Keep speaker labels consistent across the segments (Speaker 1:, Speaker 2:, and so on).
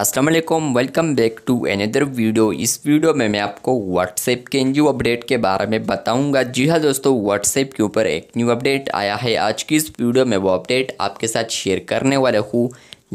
Speaker 1: Aslam welcome back to another video इस video में मैं आपको व्हाट्सएप के न्यू अपडेट के बारे में बताऊंगा जी हाँ दोस्तों व्हाट्सएप के ऊपर एक न्यू अपडेट आया है आज की इस वीडियो में वो अपडेट आपके साथ शेयर करने वाला हूँ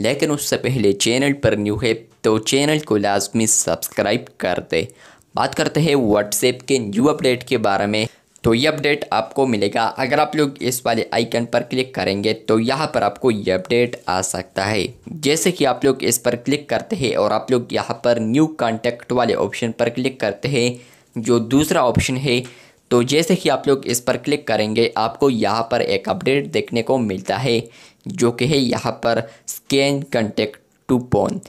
Speaker 1: लेकिन उससे पहले चैनल पर न्यू है तो चैनल को लाजमी सब्सक्राइब कर दे बात करते हैं व्हाट्सएप के न्यू अपडेट के बारे में तो ये अपडेट आपको मिलेगा अगर आप लोग इस वाले आइकन पर क्लिक करेंगे तो यहाँ पर आपको ये अपडेट आ सकता है जैसे कि आप लोग इस पर क्लिक करते हैं और आप लोग यहाँ पर न्यू कॉन्टैक्ट वाले ऑप्शन पर क्लिक करते हैं जो दूसरा ऑप्शन है तो जैसे कि आप लोग इस पर क्लिक करेंगे आपको यहाँ पर एक अपडेट देखने को मिलता है जो कि है यहाँ पर स्कैन कंटेक्ट टू पोन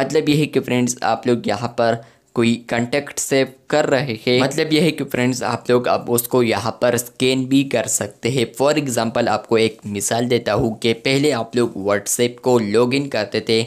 Speaker 1: मतलब यही कि फ्रेंड्स आप लोग यहाँ पर कोई कंटेक्ट सेव कर रहे हैं मतलब यह है कि फ्रेंड्स आप लोग अब उसको यहाँ पर स्कैन भी कर सकते हैं फॉर एग्जांपल आपको एक मिसाल देता हूँ कि पहले आप लोग व्हाट्सएप को लॉगिन करते थे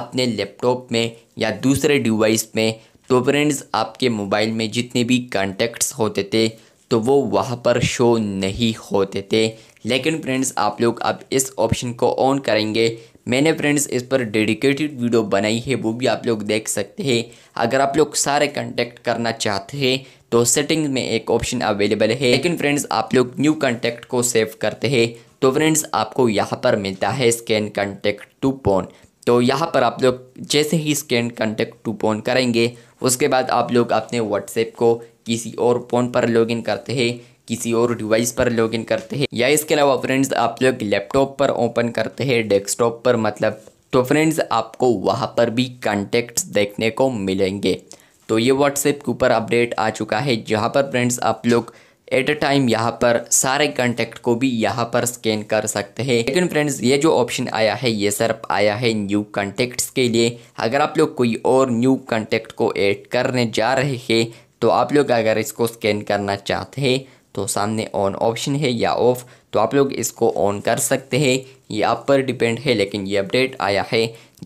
Speaker 1: अपने लैपटॉप में या दूसरे डिवाइस में तो फ्रेंड्स आपके मोबाइल में जितने भी कॉन्टैक्ट्स होते थे तो वो वहाँ पर शो नहीं होते थे लेकिन फ्रेंड्स आप लोग अब इस ऑप्शन को ऑन करेंगे मैंने फ्रेंड्स इस पर डेडिकेटेड वीडियो बनाई है वो भी आप लोग देख सकते हैं अगर आप लोग सारे कंटेक्ट करना चाहते हैं तो सेटिंग में एक ऑप्शन अवेलेबल है लेकिन फ्रेंड्स आप लोग न्यू कॉन्टैक्ट को सेव करते हैं तो फ्रेंड्स आपको यहाँ पर मिलता है स्कैन कंटेक्ट टू पोन तो यहाँ पर आप लोग जैसे ही स्कैन कंटेक्ट टू पोन करेंगे उसके बाद आप लोग अपने व्हाट्सएप को किसी और फ़ोन पर लॉगिन करते हैं किसी और डिवाइस पर लॉगिन करते हैं या इसके अलावा फ्रेंड्स आप लोग लैपटॉप पर ओपन करते हैं डेस्कटॉप पर मतलब तो फ्रेंड्स आपको वहाँ पर भी कॉन्टेक्ट्स देखने को मिलेंगे तो ये व्हाट्सएप के ऊपर अपडेट आ चुका है जहाँ पर फ्रेंड्स आप लोग एट अ टाइम यहाँ पर सारे कॉन्टेक्ट को भी यहाँ पर स्कैन कर सकते हैं लेकिन फ्रेंड्स ये जो ऑप्शन आया है ये सिर्फ आया है न्यू कॉन्टेक्ट्स के लिए अगर आप लोग कोई और न्यू कॉन्टेक्ट को ऐड करने जा रहे हैं तो आप लोग अगर इसको स्कैन करना चाहते हैं तो सामने ऑन ऑप्शन है या ऑफ तो आप लोग इसको ऑन कर सकते हैं ये आप पर डिपेंड है लेकिन ये अपडेट आया है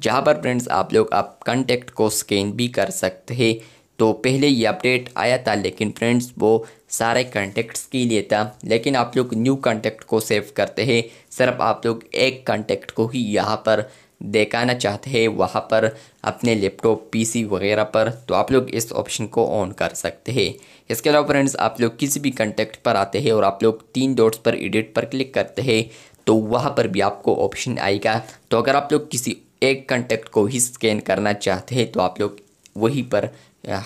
Speaker 1: जहाँ पर फ्रेंड्स आप लोग आप कंटेक्ट को स्कैन भी कर सकते हैं तो पहले ये अपडेट आया था लेकिन फ्रेंड्स वो सारे कॉन्टेक्ट्स के लिए था लेकिन आप लोग न्यू कॉन्टेक्ट को सेव करते हैं सिर्फ आप लोग एक कॉन्टेक्ट को ही यहाँ पर देखाना चाहते हैं वहाँ पर अपने लैपटॉप पीसी वगैरह पर तो आप लोग इस ऑप्शन को ऑन कर सकते हैं इसके अलावा फ्रेंड्स आप लोग किसी भी कंटेक्ट पर आते हैं और आप लोग तीन डॉट्स पर एडिट पर क्लिक करते हैं तो वहाँ पर भी आपको ऑप्शन आएगा तो अगर आप लोग किसी एक कंटेक्ट को ही स्कैन करना चाहते हैं तो आप लोग वहीं पर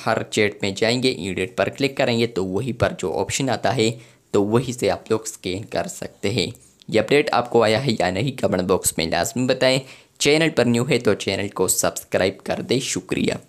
Speaker 1: हर चैट में जाएंगे एडिट पर क्लिक करेंगे तो वहीं पर जो ऑप्शन आता है तो वहीं से आप लोग स्कैन कर सकते हैं ये अपडेट आपको आया है या नहीं कमेंट बॉक्स में लाजमी बताएं चैनल पर न्यू है तो चैनल को सब्सक्राइब कर दें शुक्रिया